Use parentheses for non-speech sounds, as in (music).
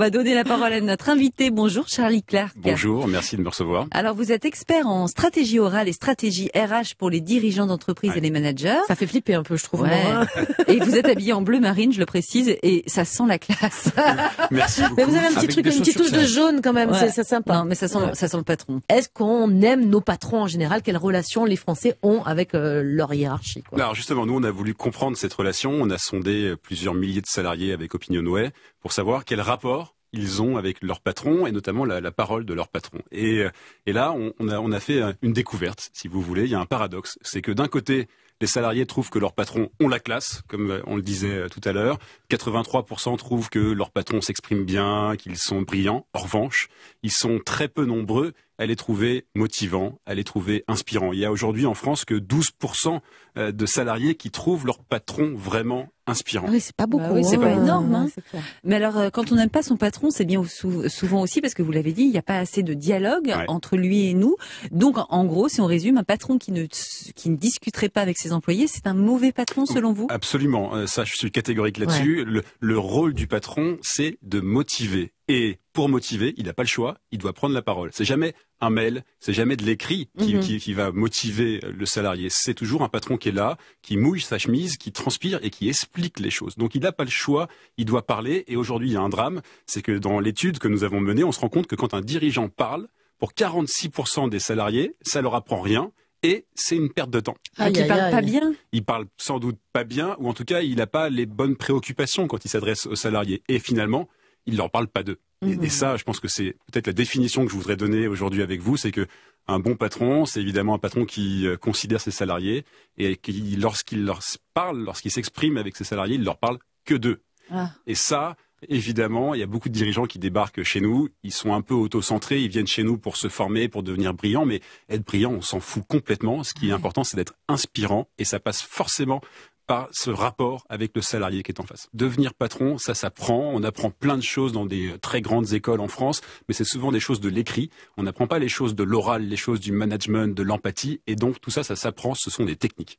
On va donner la parole à notre invité. Bonjour Charlie Clark. Bonjour, merci de me recevoir. Alors vous êtes expert en stratégie orale et stratégie RH pour les dirigeants d'entreprise et les managers. Ça fait flipper un peu, je trouve. (laughs) et vous êtes habillé en bleu marine, je le précise, et ça sent la classe. (laughs) Merci. Beaucoup. Mais vous avez un petit truc, une petite touche de jaune quand même, c'est sympa. Non, mais ça sent, ça sent le patron. Est-ce qu'on aime nos patrons en général Quelle relation les Français ont avec euh, leur hiérarchie Alors justement, nous on a voulu comprendre cette relation. On a sondé plusieurs milliers de salariés avec OpinionWay pour savoir quel rapport ils ont avec leur patron et notamment la, parole de leur patron. Et, euh, là, on, a, fait euh, une découverte, si vous voulez. Il y a un paradoxe, c'est que d'un côté, les salariés trouvent que leurs patrons ont la classe, comme euh, on le disait euh, tout à l'heure. 83% trouvent que leurs patrons s'expriment bien, qu'ils sont brillants. En revanche, ils sont très peu nombreux à les trouver motivants, à les trouver inspirants. Il y a aujourd'hui en France que 12% euh, de salariés qui trouvent leur patron vraiment inspirant. Ah oui, c'est pas bah beaucoup, c'est pas énorme. Hein. Hein, Mais alors, quand on n'aime pas son patron, c'est bien souvent aussi parce que vous l'avez dit, il n'y a pas assez de dialogue entre lui et nous. Donc, en gros, si on résume, un patron qui ne, qui ne discuterait pas avec ses employés, c'est un mauvais patron oh, selon vous Absolument, euh, ça je suis catégorique là-dessus. Le, rôle du patron, c'est de motiver. Et pour motiver, il n'a pas le choix, il doit prendre la parole. C'est jamais un mail, c'est jamais de l'écrit mhm. qui, qui, va motiver le salarié. C'est toujours un patron qui est là, qui mouille sa chemise, qui transpire et qui explique les choses. Donc il n'a pas le choix, il doit parler. Et aujourd'hui, il y a un drame, c'est que dans l'étude que nous avons menée, on se rend compte que quand un dirigeant parle, pour 46% des salariés, ça leur apprend rien et c'est une perte de temps. Ah, il parle pas bien Il parle sans doute pas bien, ou en tout cas, il n'a pas les bonnes préoccupations quand il s'adresse aux salariés. Et finalement, il ne leur parle pas d'eux. Et, mhm. ça, je pense que c'est peut-être la définition que je voudrais donner aujourd'hui avec vous, c'est que un bon patron, c'est évidemment un patron qui euh, considère ses salariés et qui, lorsqu'il leur parle, lorsqu'il s'exprime avec ses salariés, il leur parle que d'eux. Ah. Et ça, Évidemment, il y a beaucoup de dirigeants qui débarquent chez nous. Ils sont un peu auto-centrés, Ils viennent chez nous pour se former, pour devenir brillants. Mais être brillant, on s'en fout complètement. Ce qui est important, c'est d'être inspirant. Et ça passe forcément par ce rapport avec le salarié qui est en face. Devenir patron, ça s'apprend. On apprend plein de choses dans des euh, très grandes écoles en France, mais c'est souvent des choses de l'écrit. On n'apprend pas les choses de l'oral, les choses du management, de l'empathie. Et donc, tout ça, ça s'apprend. Ce sont des techniques.